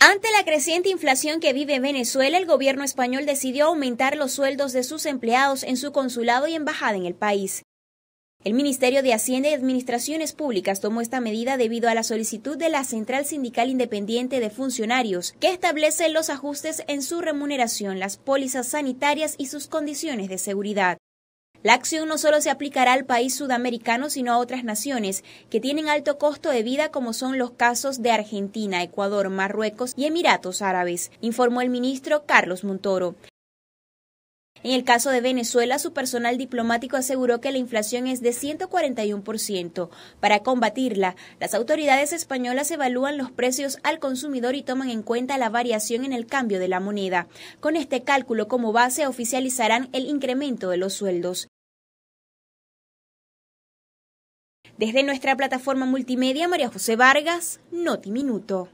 Ante la creciente inflación que vive Venezuela, el gobierno español decidió aumentar los sueldos de sus empleados en su consulado y embajada en el país. El Ministerio de Hacienda y Administraciones Públicas tomó esta medida debido a la solicitud de la Central Sindical Independiente de Funcionarios, que establece los ajustes en su remuneración, las pólizas sanitarias y sus condiciones de seguridad. La acción no solo se aplicará al país sudamericano, sino a otras naciones que tienen alto costo de vida, como son los casos de Argentina, Ecuador, Marruecos y Emiratos Árabes, informó el ministro Carlos Montoro. En el caso de Venezuela, su personal diplomático aseguró que la inflación es de 141%. Para combatirla, las autoridades españolas evalúan los precios al consumidor y toman en cuenta la variación en el cambio de la moneda. Con este cálculo como base oficializarán el incremento de los sueldos. Desde nuestra plataforma multimedia, María José Vargas, Noti Minuto.